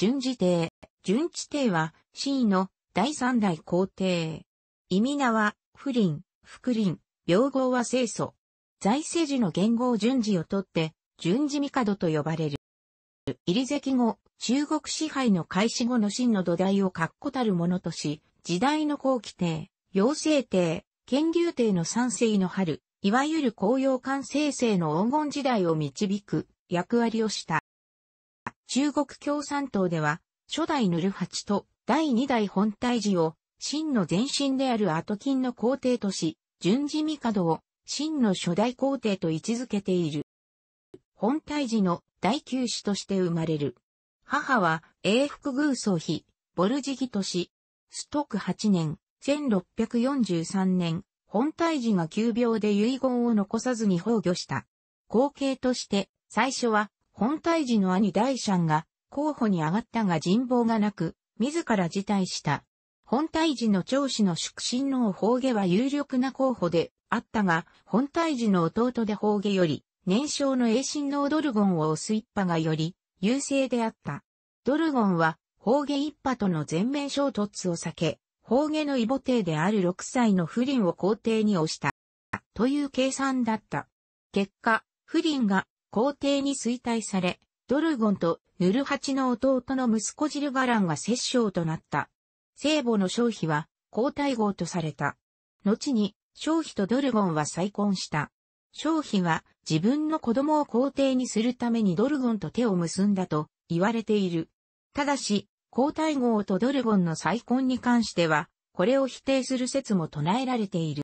順次帝。順次帝は、C の第三代皇帝。意味名は、不倫、福林、病号は清楚。在世時の元号順次をとって、順次帝と呼ばれる。入り関後、中国支配の開始後の真の土台を確固たるものとし、時代の後期帝、陽聖帝、建立帝の三世の春、いわゆる紅葉間生成の黄金時代を導く役割をした。中国共産党では、初代ヌルハチと第二代本体寺を、真の前身である後金の皇帝とし、順次帝を真の初代皇帝と位置づけている。本体寺の第九子として生まれる。母は永福宮宗妃、ボルジギとし、ストック8年、1643年、本体寺が急病で遺言を残さずに崩御した。後継として、最初は本体時の兄大シャンが候補に上がったが人望がなく、自ら辞退した。本体時の長子の祝神の宝下は有力な候補であったが、本体時の弟で宝下より、年少の英神のドルゴンを推す一派がより、優勢であった。ドルゴンは、宝下一派との全面衝突を避け、宝下の異母帝である6歳の不倫を皇帝に押した。という計算だった。結果、不倫が皇帝に衰退され、ドルゴンとヌルハチの弟の息子ジルガランが摂政となった。聖母の消費は皇太后とされた。後に消費とドルゴンは再婚した。消費は自分の子供を皇帝にするためにドルゴンと手を結んだと言われている。ただし、皇太后とドルゴンの再婚に関しては、これを否定する説も唱えられている。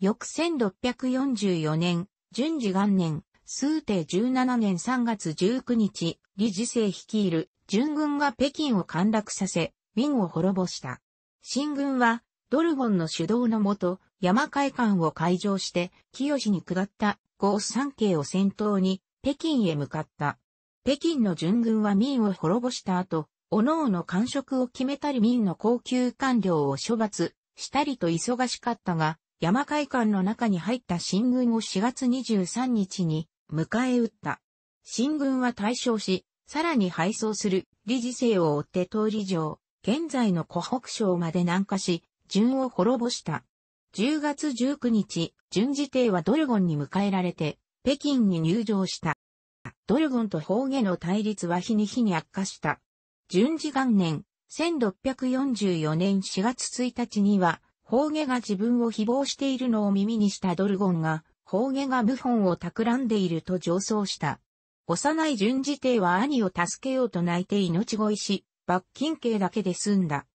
翌1644年、順次元年、数帝17年3月19日、李治政率いる準軍が北京を陥落させ、民を滅ぼした。新軍は、ドルゴンの主導のもと、山海間を開城して、清に下った豪三系を先頭に、北京へ向かった。北京の準軍は民を滅ぼした後、各々の官職を決めたり民の高級官僚を処罰したりと忙しかったが、山海間の中に入った新軍を4月23日に迎え撃った。進軍は対象し、さらに敗走する、理事勢を追って通り城、現在の湖北省まで南下し、順を滅ぼした。10月19日、順次帝はドルゴンに迎えられて、北京に入場した。ドルゴンと方下の対立は日に日に悪化した。順次元年、1644年4月1日には、方下が自分を誹謗しているのを耳にしたドルゴンが、峠が謀反を企んでいると上奏した。幼い順次帝は兄を助けようと泣いて命乞いし、罰金刑だけで済んだ。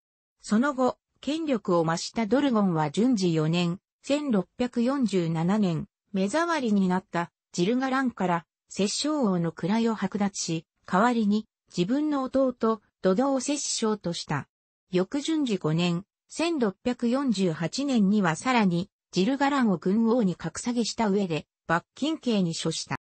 その後、権力を増したドルゴンは順次4年、1647年、目障りになったジルガランから摂政王の位を剥奪し、代わりに自分の弟、ドドを摂政とした。翌順次5年、1648年にはさらにジルガランを君王に格下げした上で、罰金刑に処した。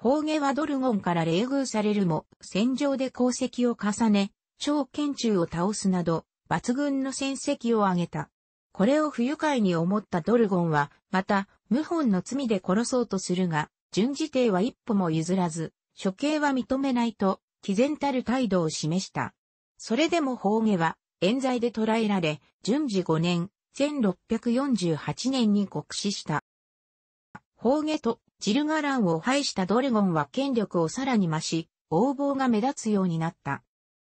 宝下はドルゴンから冷遇されるも、戦場で功績を重ね、超拳中を倒すなど、抜群の戦績を挙げた。これを不愉快に思ったドルゴンは、また、謀反の罪で殺そうとするが、順次帝は一歩も譲らず、処刑は認めないと、毅然たる態度を示した。それでも宝下は、冤罪で捕らえられ、順次5年、1648年に国死した。宝下とジルガランを排したドレゴンは権力をさらに増し、横暴が目立つようになった。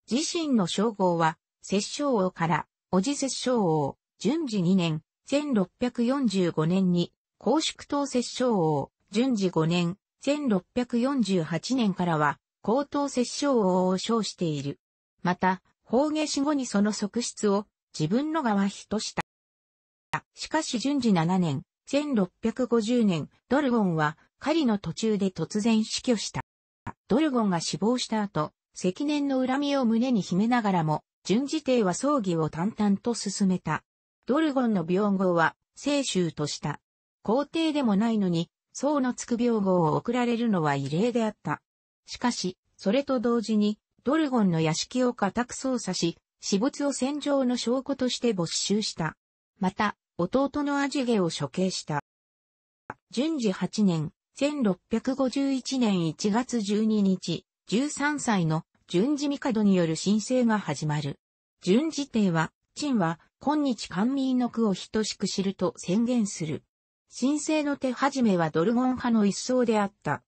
自身の称号は、摂政王から、おじ摂政王、順次2年、1645年に、公祝党摂政王、順次5年、1648年からは、高等摂政王を称している。また、宝下死後にその側室を自分の側妃とした。しかし順次7年、1650年、ドルゴンは狩りの途中で突然死去した。ドルゴンが死亡した後、積年の恨みを胸に秘めながらも、順次帝は葬儀を淡々と進めた。ドルゴンの病号は、聖衆とした。皇帝でもないのに、僧のつく病号を送られるのは異例であった。しかし、それと同時に、ドルゴンの屋敷を固く捜査し、私物を戦場の証拠として没収した。また、弟のアジゲを処刑した。順次8年、1651年1月12日、13歳の順次帝による申請が始まる。順次帝は、陳は、今日官民の区を等しく知ると宣言する。申請の手始めはドルゴン派の一層であった。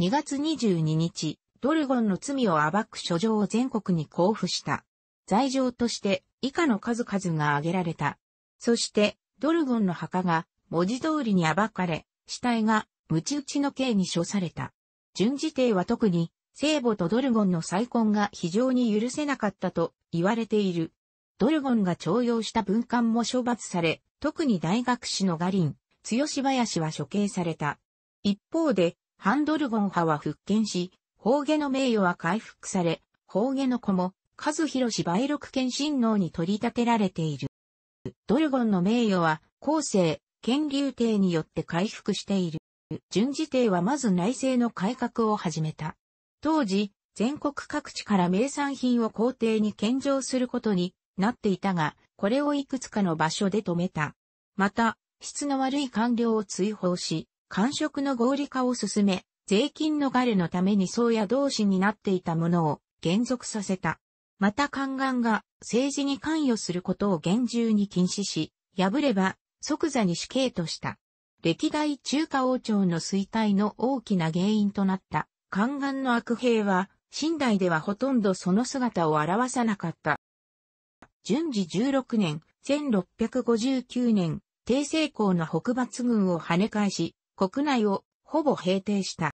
2月22日、ドルゴンの罪を暴く書状を全国に交付した。罪状として以下の数々が挙げられた。そして、ドルゴンの墓が文字通りに暴かれ、死体がムチ打ちの刑に処された。順次帝は特に聖母とドルゴンの再婚が非常に許せなかったと言われている。ドルゴンが徴用した文官も処罰され、特に大学士のガリン、強し林は処刑された。一方で、ハンドルゴン派は復権し、法下の名誉は回復され、法下の子も、数広し梅六権神王に取り立てられている。ドルゴンの名誉は、後世、権流帝によって回復している。順次帝はまず内政の改革を始めた。当時、全国各地から名産品を皇帝に献上することになっていたが、これをいくつかの場所で止めた。また、質の悪い官僚を追放し、官職の合理化を進め、税金逃れのために宗や同士になっていたものを減属させた。また宦官が政治に関与することを厳重に禁止し、破れば即座に死刑とした。歴代中華王朝の衰退の大きな原因となった宦官の悪兵は、新代ではほとんどその姿を現さなかった。順次16年、1659年、帝政公の北伐軍を跳ね返し、国内をほぼ平定した。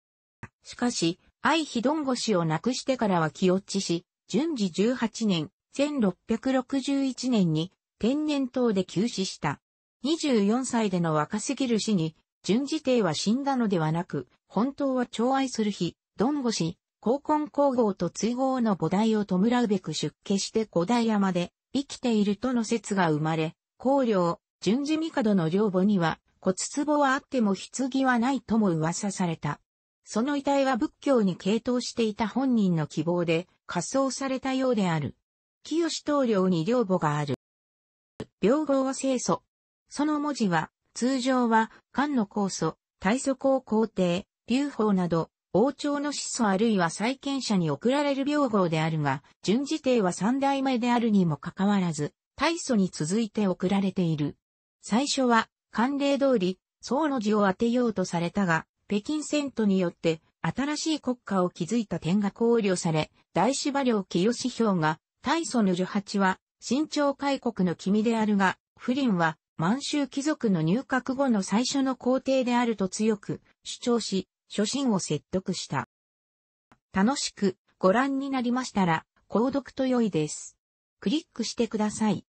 しかし、愛妃ドンゴ氏を亡くしてからは気落ちし、順次18年、1661年に天然痘で急死した。24歳での若すぎる死に、順次帝は死んだのではなく、本当は寵愛する日、どんごし、高根皇后と追放の菩提を弔うべく出家して古代山で生きているとの説が生まれ、皇陵、順次帝の陵母には、骨壺はあっても棺はないとも噂された。その遺体は仏教に傾倒していた本人の希望で、火葬されたようである。清棟梁に両母がある。病号は清楚。その文字は、通常は、漢の酵素、大祖皇皇帝、劉邦など、王朝の始祖あるいは債権者に送られる病号であるが、順次帝は三代目であるにもかかわらず、大祖に続いて送られている。最初は、慣例通り、宋の字を当てようとされたが、北京戦闘によって、新しい国家を築いた点が考慮され、大芝領清志表がイ祖ヌル八は、新朝開国の君であるが、フリンは、満州貴族の入閣後の最初の皇帝であると強く主張し、初心を説得した。楽しくご覧になりましたら、購読と良いです。クリックしてください。